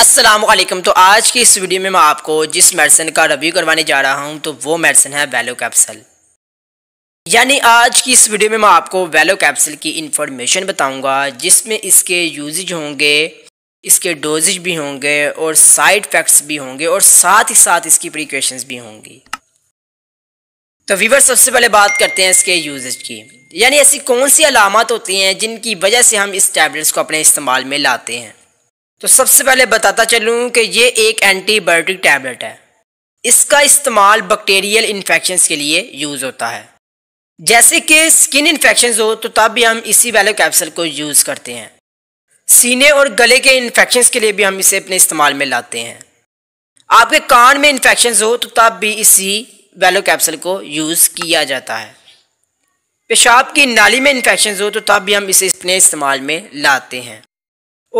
असलम तो आज की इस वीडियो में मैं आपको जिस मेडिसिन का रिव्यू करवाने जा रहा हूं तो वो मेडिसिन है वेलो कैप्सल यानी आज की इस वीडियो में मैं आपको वेलो कैप्सल की इन्फॉर्मेशन बताऊंगा जिसमें इसके यूजेज होंगे इसके डोजेज भी होंगे और साइड इफ़ेक्ट्स भी होंगे और साथ ही साथ इसकी प्रिकॉशंस भी होंगी तो वीवर सबसे पहले बात करते हैं इसके यूजेज की यानी ऐसी कौन सी अलामत होती हैं जिनकी वजह से हम इस टैबलेट्स को अपने इस्तेमाल में लाते हैं तो सबसे पहले बताता चलूँ कि ये एक एंटीबायोटिक टैबलेट है इसका इस्तेमाल बैक्टीरियल इन्फेक्शन के लिए यूज़ होता है जैसे कि स्किन इन्फेक्शन हो तो तब भी हम इसी वाले कैप्सूल को यूज़ करते हैं सीने और गले के इन्फेक्शन के लिए भी हम इसे अपने इस्तेमाल में लाते हैं आपके कान में इन्फेक्शन हो तो तब भी इसी वैलो कैप्सूल को यूज़ किया जाता है पेशाब की नाली में इन्फेक्शन हो तो तब भी हम इसे अपने इस्तेमाल में लाते हैं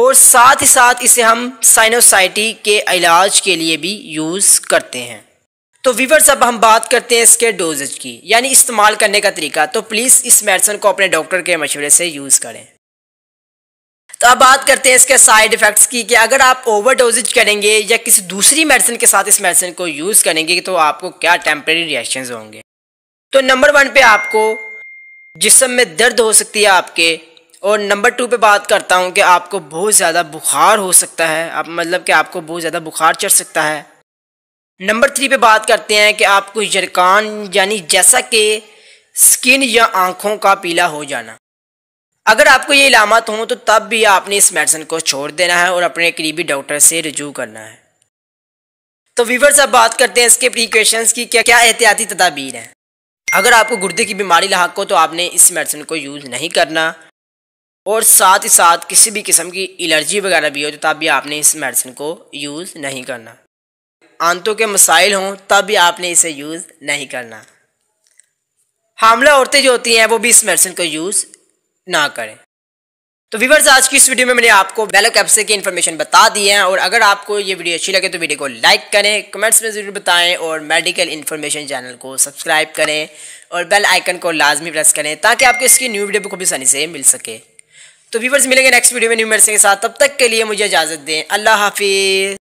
और साथ ही साथ इसे हम साइनोसाइटी के इलाज के लिए भी यूज़ करते हैं तो वीवर्स अब हम बात करते हैं इसके डोजेज की यानी इस्तेमाल करने का तरीका तो प्लीज़ इस मेडिसन को अपने डॉक्टर के मशवरे से यूज़ करें तो अब बात करते हैं इसके साइड इफ़ेक्ट्स की कि अगर आप ओवर डोजेज करेंगे या किसी दूसरी मेडिसिन के साथ इस मेडिसिन को यूज़ करेंगे तो आपको क्या टेम्प्रेरी रिएक्शन होंगे तो नंबर वन पे आपको जिसम में दर्द हो सकती है आपके और नंबर टू पे बात करता हूँ कि आपको बहुत ज़्यादा बुखार हो सकता है आप मतलब कि आपको बहुत ज़्यादा बुखार चढ़ सकता है नंबर थ्री पे बात करते हैं कि आपको जरकान यानी जैसा कि स्किन या आँखों का पीला हो जाना अगर आपको ये इलामत हों तो तब भी आपने इस मेडिसिन को छोड़ देना है और अपने करीबी डॉक्टर से रजू करना है तो वीवर्स अब बात करते हैं इसके प्रिकॉशंस की क्या क्या एहतियाती तदाबीर हैं अगर आपको गुर्दे की बीमारी लाक हो तो आपने इस मेडिसिन को यूज़ नहीं करना और साथ ही साथ किसी भी किस्म की एलर्जी वगैरह भी हो तो तब भी आपने इस मेडिसिन को यूज़ नहीं करना आंतों के मसाइल हों तब भी आपने इसे यूज़ नहीं करना हामला औरतें जो होती हैं वो भी इस मेडिसिन को यूज़ ना करें तो व्यूवर्स आज की इस वीडियो में मैंने आपको बेलो कैप्से की इन्फॉर्मेशन बता दी है और अगर आपको ये वीडियो अच्छी लगे तो वीडियो को लाइक करें कमेंट्स में ज़रूर बताएं और मेडिकल इन्फॉर्मेशन चैनल को सब्सक्राइब करें और बेल आइकन को लाजमी प्रेस करें ताकि आपको इसकी न्यू वीडियो को भी आसानी से मिल सके तो व्यूवर्स मिलेंगे नेक्स्ट वीडियो में न्यू मेडिसिन के साथ तब तक के लिए मुझे इजाज़त दें अल्लाह हाफिज़